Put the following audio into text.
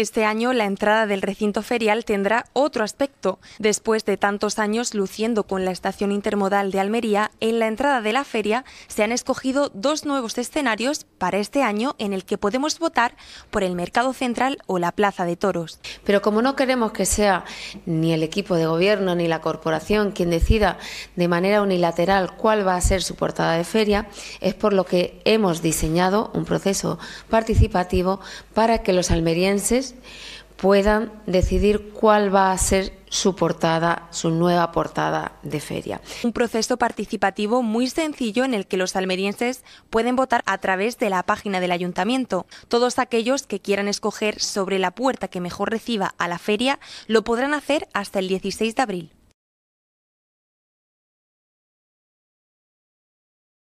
Este año la entrada del recinto ferial tendrá otro aspecto. Después de tantos años luciendo con la estación intermodal de Almería, en la entrada de la feria se han escogido dos nuevos escenarios para este año en el que podemos votar por el Mercado Central o la Plaza de Toros. Pero como no queremos que sea ni el equipo de gobierno ni la corporación quien decida de manera unilateral cuál va a ser su portada de feria, es por lo que hemos diseñado un proceso participativo para que los almerienses puedan decidir cuál va a ser su portada, su nueva portada de feria. Un proceso participativo muy sencillo en el que los almerienses pueden votar a través de la página del ayuntamiento. Todos aquellos que quieran escoger sobre la puerta que mejor reciba a la feria lo podrán hacer hasta el 16 de abril.